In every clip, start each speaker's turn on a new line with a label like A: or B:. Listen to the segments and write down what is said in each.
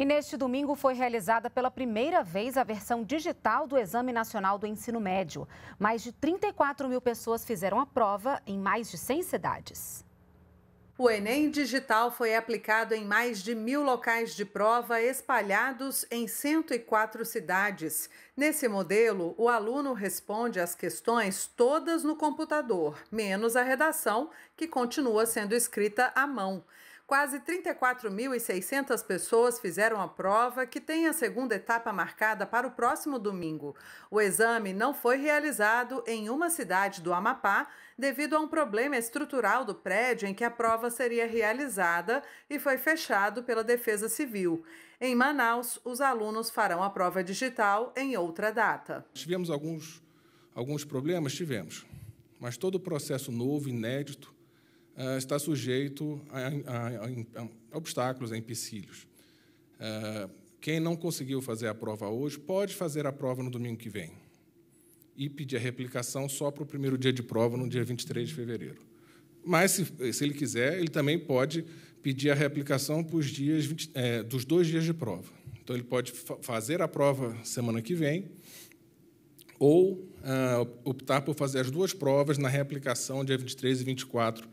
A: E neste domingo foi realizada pela primeira vez a versão digital do Exame Nacional do Ensino Médio. Mais de 34 mil pessoas fizeram a prova em mais de 100 cidades. O Enem Digital foi aplicado em mais de mil locais de prova espalhados em 104 cidades. Nesse modelo, o aluno responde às questões todas no computador, menos a redação, que continua sendo escrita à mão. Quase 34.600 pessoas fizeram a prova, que tem a segunda etapa marcada para o próximo domingo. O exame não foi realizado em uma cidade do Amapá devido a um problema estrutural do prédio em que a prova seria realizada e foi fechado pela Defesa Civil. Em Manaus, os alunos farão a prova digital em outra data.
B: Tivemos alguns, alguns problemas? Tivemos. Mas todo o processo novo, inédito, eh, está sujeito a, a, a, a, obstáculos, a empecilhos. Eh, quem não conseguiu fazer a prova hoje pode fazer a prova no domingo que vem e pedir a replicação só para o primeiro dia de prova, no dia 23 de fevereiro. Mas, se, se ele quiser, ele também pode pedir a replicação para os dias 20, é, eh, dos dois dias de prova. Então, ele pode fa fazer a prova semana que vem ou ah, optar por fazer as duas provas na replicação, dia 23 e 24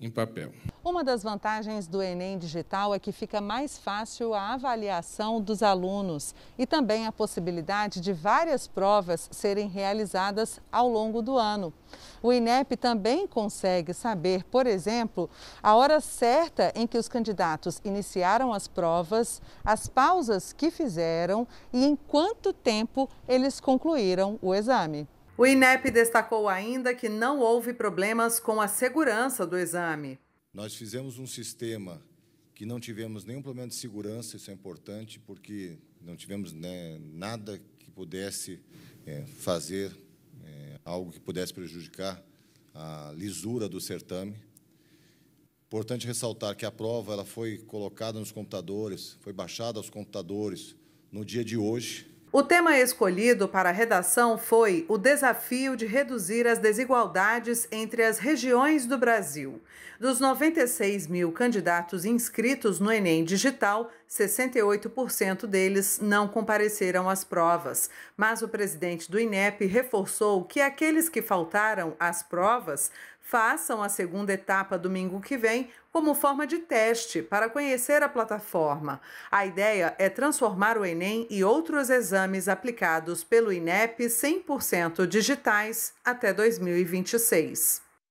B: em papel.
A: Uma das vantagens do Enem digital é que fica mais fácil a avaliação dos alunos e também a possibilidade de várias provas serem realizadas ao longo do ano. O INEP também consegue saber, por exemplo, a hora certa em que os candidatos iniciaram as provas, as pausas que fizeram e em quanto tempo eles concluíram o exame. O INEP destacou ainda que não houve problemas com a segurança
C: do exame. Nós fizemos um sistema que não tivemos nenhum problema de segurança, isso é importante, porque não tivemos né, nada que pudesse é, fazer é, algo que pudesse prejudicar a lisura do certame. Importante ressaltar que a prova ela foi colocada nos computadores, foi baixada aos computadores no dia de hoje.
A: O tema escolhido para a redação foi o desafio de reduzir as desigualdades entre as regiões do Brasil. Dos 96 mil candidatos inscritos no Enem Digital, 68% deles não compareceram às provas. Mas o presidente do INEP reforçou que aqueles que faltaram às provas façam a segunda etapa domingo que vem como forma de teste para conhecer a plataforma. A ideia é transformar o Enem e outros exames aplicados pelo INEP 100% digitais até 2026.